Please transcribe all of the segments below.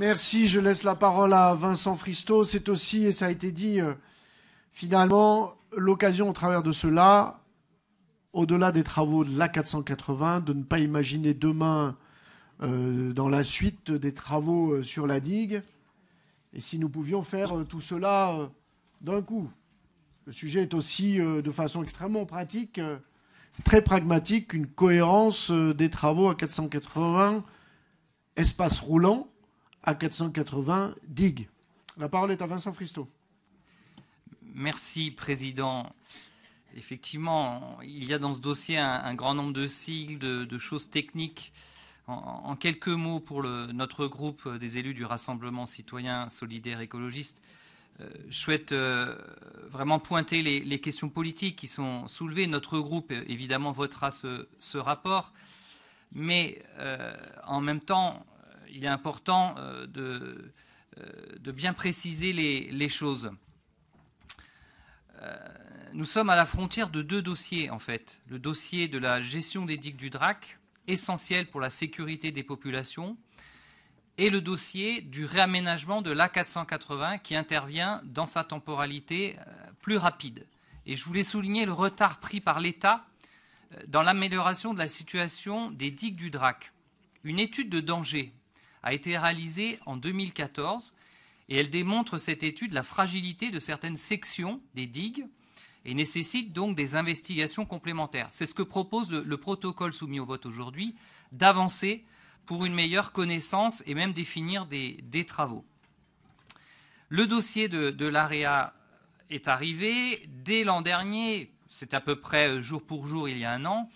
Merci, je laisse la parole à Vincent Fristo. C'est aussi, et ça a été dit, euh, finalement, l'occasion au travers de cela, au-delà des travaux de l'A480, de ne pas imaginer demain, euh, dans la suite des travaux euh, sur la digue, et si nous pouvions faire tout cela d'un coup. Le sujet est aussi, de façon extrêmement pratique, très pragmatique, une cohérence des travaux à 480 espace roulant à 480 digues. La parole est à Vincent Fristo. Merci, Président. Effectivement, il y a dans ce dossier un, grand nombre de sigles, de, choses techniques. En, quelques mots, pour notre groupe des élus du Rassemblement citoyen solidaire écologiste, euh, je souhaite euh, vraiment pointer les, questions politiques qui sont soulevées. Notre groupe, évidemment, votera ce, rapport. Mais euh, en même temps, il est important euh, euh, de, bien préciser les, les choses. Euh, nous sommes à la frontière de deux dossiers, en fait. Le dossier de la gestion des digues du Drac, essentiel pour la sécurité des populations, et le dossier du réaménagement de l'A480 qui intervient dans sa temporalité plus rapide. Et je voulais souligner le retard pris par l'État dans l'amélioration de la situation des digues du Drac. Une étude de danger a été réalisée en 2014 et elle démontre cette étude la fragilité de certaines sections des digues et nécessite donc des investigations complémentaires. C'est ce que propose le, protocole soumis au vote aujourd'hui, d'avancer pour une meilleure connaissance et même définir des, travaux. Le dossier de, l'AREA est arrivé dès l'an dernier, c'est à peu près euh, jour pour jour il y a un an,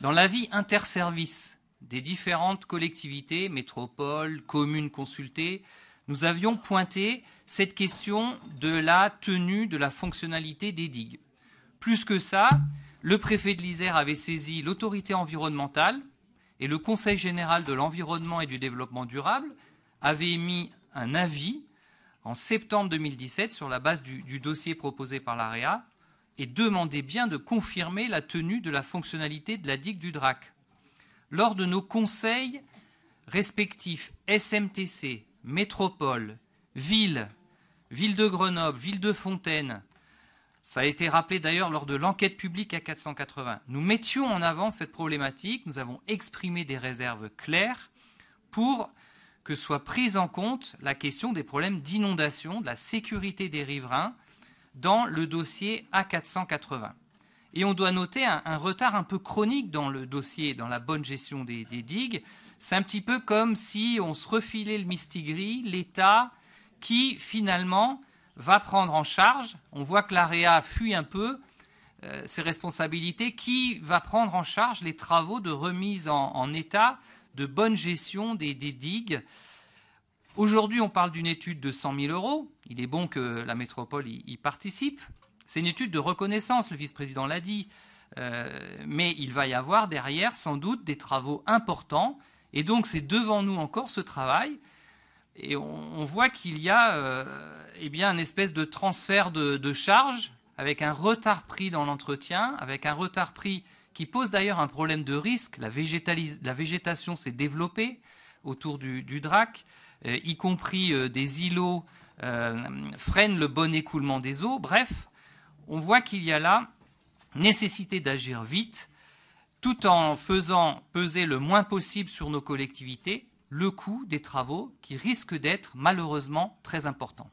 dans l'avis interservice des différentes collectivités, métropoles, communes consultées, nous avions pointé cette question de la tenue, de la fonctionnalité des digues. Plus que ça, le préfet de l'Isère avait saisi l'autorité environnementale et le Conseil général de l'environnement et du développement durable avait émis un avis en septembre 2017 sur la base du, du dossier proposé par l'AREA et demandait bien de confirmer la tenue de la fonctionnalité de la digue du DRAC lors de nos conseils respectifs SMTC, métropole, ville, ville de Grenoble, ville de Fontaine, ça a été rappelé d'ailleurs lors de l'enquête publique a 480. Nous mettions en avant cette problématique, nous avons exprimé des réserves claires pour que soit prise en compte la question des problèmes d'inondation, de la sécurité des riverains dans le dossier A480. Et on doit noter un, retard un peu chronique dans le dossier, dans la bonne gestion des, digues. C'est un petit peu comme si on se refilait le mistigris, l'État, qui finalement va prendre en charge, on voit que l'AREA fuit un peu euh, ses responsabilités, qui va prendre en charge les travaux de remise en, état, de bonne gestion des, digues. Aujourd'hui, on parle d'une étude de 100 000 euros. Il est bon que la métropole y participe. C'est une étude de reconnaissance, le vice-président l'a dit. Euh, mais il va y avoir derrière sans doute des travaux importants. Et donc c'est devant nous encore ce travail. Et on, voit qu'il y a euh, eh bien, une espèce de transfert de, charge, charges avec un retard pris dans l'entretien, avec un retard pris qui pose d'ailleurs un problème de risque. La, végétation s'est développée autour du, DRAC, euh, y compris euh, des îlots freinent le bon écoulement des eaux. Bref, on voit qu'il y a là nécessité d'agir vite, tout en faisant peser le moins possible sur nos collectivités le coût des travaux qui risquent d'être malheureusement très important.